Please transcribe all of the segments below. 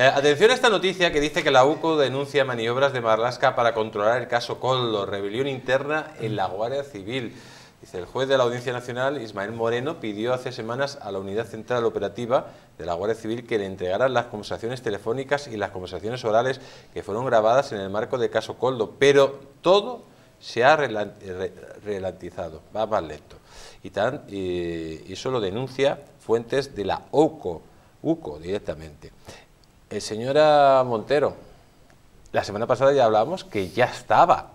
Eh, atención a esta noticia que dice que la UCO denuncia maniobras de Marlasca para controlar el caso Coldo, rebelión interna en la Guardia Civil. Dice, el juez de la Audiencia Nacional, Ismael Moreno, pidió hace semanas a la Unidad Central Operativa de la Guardia Civil que le entregaran las conversaciones telefónicas y las conversaciones orales que fueron grabadas en el marco del caso Coldo, pero todo se ha ralentizado, va más lento. Y, tan, y, eso lo denuncia fuentes de la OCO, UCO directamente. Eh, señora Montero, la semana pasada ya hablábamos que ya estaba,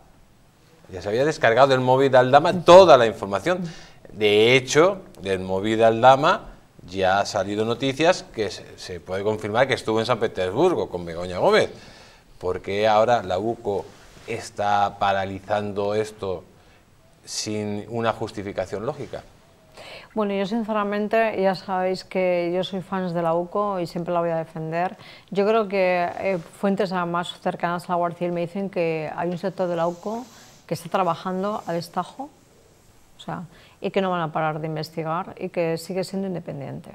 ya se había descargado del móvil de Aldama toda la información. De hecho, del móvil de Aldama ya ha salido noticias que se, puede confirmar que estuvo en San Petersburgo con Begoña Gómez. porque ahora la UCO está paralizando esto sin una justificación lógica? Bueno, yo sinceramente ya sabéis que yo soy fan de la UCO y siempre la voy a defender. Yo creo que eh, fuentes más cercanas a la Guardia me dicen que hay un sector de la UCO que está trabajando a destajo o sea, y que no van a parar de investigar y que sigue siendo independiente.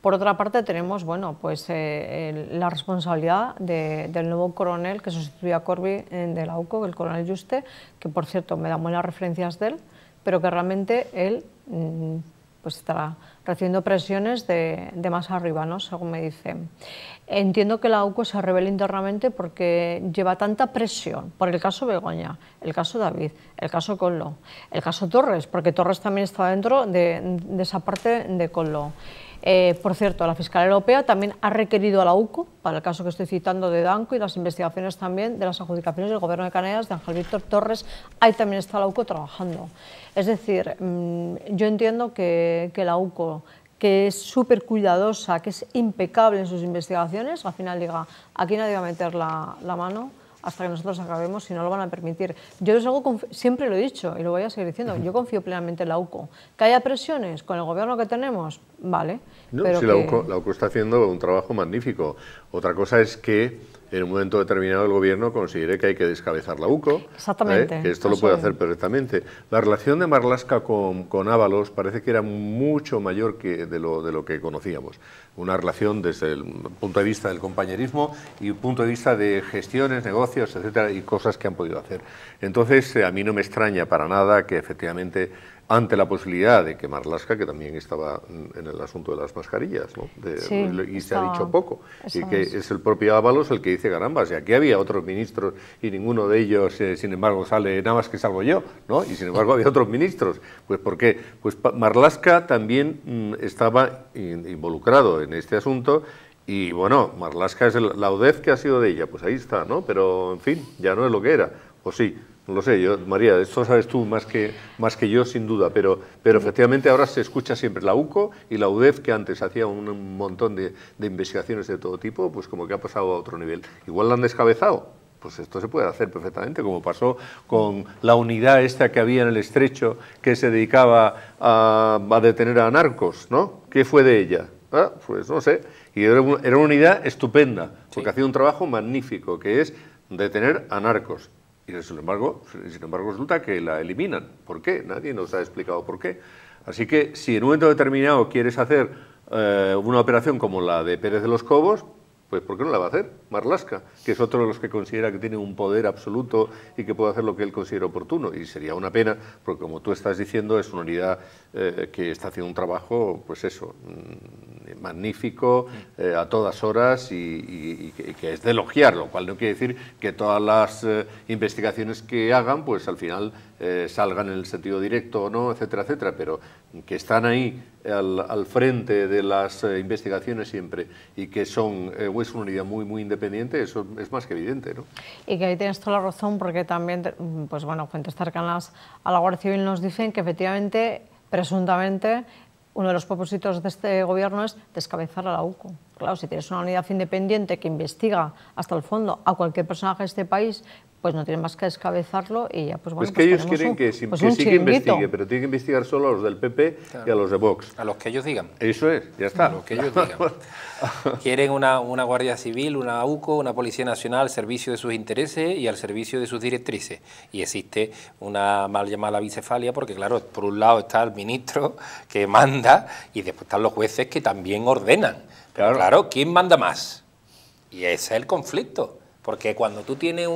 Por otra parte, tenemos bueno, pues, eh, la responsabilidad del nuevo coronel que sustituye a Corby en de la UCO, el coronel Juste, que por cierto me da buenas referencias de él, pero que realmente él mm, pues estará recibiendo presiones de, más arriba, ¿no? según me dicen. Entiendo que la UCO se revela internamente porque lleva tanta presión por el caso Begoña, el caso David, el caso Collo, el caso Torres, porque Torres también está dentro de, esa parte de Collo. Eh, por cierto, la Fiscalía Europea también ha requerido a la UCO, para el caso que estoy citando de Danco y las investigaciones también de las adjudicaciones del Gobierno de Canarias, de Ángel Víctor Torres, ahí también está la UCO trabajando. Es decir, mm, yo entiendo que la UCO que es súper cuidadosa, que es impecable en sus investigaciones, al final diga, aquí nadie va a meter la, mano hasta que nosotros acabemos si no lo van a permitir. Yo siempre lo he dicho y lo voy a seguir diciendo, yo confío plenamente en la UCO. Que haya presiones con el gobierno que tenemos, vale. No, pero la UCO está haciendo un trabajo magnífico. Otra cosa es que en un momento determinado el gobierno considere que hay que descabezar la UCO, ¿eh? Exactamente, que esto lo puede hacer perfectamente. La relación de Marlasca con, con Ábalos parece que era mucho mayor que de lo, de lo que conocíamos. Una relación desde el punto de vista del compañerismo y punto de vista de gestiones, negocios, etcétera, y cosas que han podido hacer. Entonces, eh, a mí no me extraña para nada que efectivamente ante la posibilidad de que Marlaska, que también estaba en el asunto de las mascarillas, y se ha dicho poco, y que es. el propio Ábalos el que dice, caramba, y aquí había otros ministros y ninguno de ellos, eh, sin embargo, sale nada más que salvo yo, ¿no? y sin embargo había otros ministros. Pues ¿por qué? Pues Marlaska también mm, estaba involucrado en este asunto y bueno, Marlaska es la odez que ha sido de ella, pues ahí está, ¿no? Pero en fin, ya no es lo que era, o sí lo sé, María, esto sabes tú más que, más que yo, sin duda, pero, pero efectivamente ahora se escucha siempre la UCO y la UDEF, que antes hacía un montón de, investigaciones de todo tipo, pues como que ha pasado a otro nivel. Igual la han descabezado, pues esto se puede hacer perfectamente, como pasó con la unidad esta que había en el estrecho que se dedicaba a, detener a narcos, ¿no? ¿Qué fue de ella? Ah, pues no sé. Y era, una unidad estupenda, porque hacía un trabajo magnífico, que es detener a narcos. Y sin embargo, sin embargo resulta que la eliminan. ¿Por qué? Nadie nos ha explicado por qué. Así que si en un momento determinado quieres hacer eh, una operación como la de Pérez de los Cobos, pues ¿por qué no la va a hacer? Marlasca, que es otro de los que considera que tiene un poder absoluto y que puede hacer lo que él considera oportuno. Y sería una pena, porque como tú estás diciendo, es una unidad eh, que está haciendo un trabajo, pues eso, mm, magnífico eh, a todas horas y, que es de elogiar, lo cual no quiere decir que todas las eh, investigaciones que hagan, pues al final eh, salgan en el sentido directo o no, etcétera, etcétera, pero que están ahí al, frente de las investigaciones siempre y que son es pues, una unidad muy, muy independiente, eso es más que evidente, ¿no? Y que ahí tienes toda la razón, porque también, pues bueno, fuentes cercanas a la Guardia Civil nos dicen que efectivamente presuntamente uno de los propósitos de este gobierno es descabezar a la UCO claro, si tienes una unidad independiente que investiga hasta el fondo a cualquier personaje de este país, pues no tienes más que descabezarlo y ya pues bueno. Pues, pues que ellos quieren que, que sí que investigue, pero tienen que investigar solo a los del PP y a los de Vox. A los que ellos digan. Eso es, ya está. A los que ellos digan. quieren una, Guardia Civil, una UCO, una Policía Nacional al servicio de sus intereses y al servicio de sus directrices. Y existe una mal llamada bicefalia porque, claro, por un lado está el ministro que manda y después están los jueces que también ordenan Claro. ¿quién manda más? Y ese es el conflicto. Porque cuando tú tienes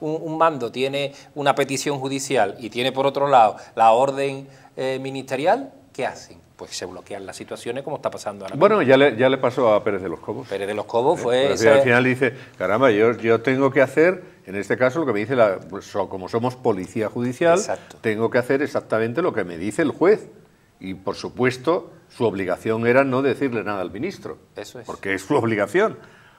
un, mando, tienes una petición judicial y tiene por otro lado la orden eh, ministerial, ¿qué hacen? Pues se bloquean las situaciones como está pasando ahora. Bueno, ya le, ya le pasó a Pérez de los Cobos. Pérez de los Cobos fue... Al final dice, caramba, yo, yo tengo que hacer, en este caso lo que me dice, la, como somos policía judicial, tengo que hacer exactamente lo que me dice el juez y por supuesto su obligación era no decirle nada al ministro. Eso es. Porque es su obligación.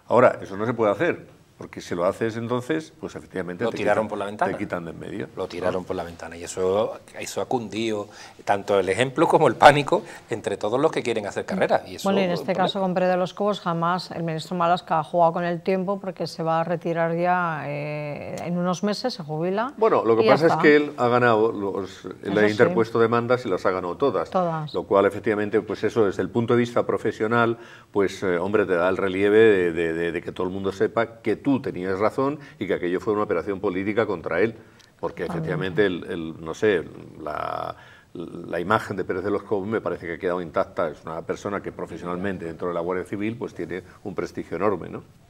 Ahora, eso no se puede hacer. Porque si lo haces entonces, pues efectivamente lo te tiraron quitan, por la ventana. Te quitan de en medio. Lo tiraron por la ventana y eso, eso ha cundido tanto el ejemplo como el pánico entre todos los que quieren hacer carrera... Y eso, bueno, en este caso con Pérez de los Cobos jamás el ministro Malasca ha jugado con el tiempo porque se va a retirar ya eh, en unos meses, se jubila. Bueno, lo que pasa es que él ha ganado, los, ha interpuesto demandas y las ha ganado todas, todas. Lo cual efectivamente, pues eso desde el punto de vista profesional, pues eh, hombre, te da el relieve de que todo el mundo sepa que tú tenías razón y que aquello fue una operación política contra él, porque ah, efectivamente, el, no sé, la, la imagen de Pérez de los Cobos me parece que ha quedado intacta. Es una persona que profesionalmente dentro de la Guardia Civil pues tiene un prestigio enorme, ¿no?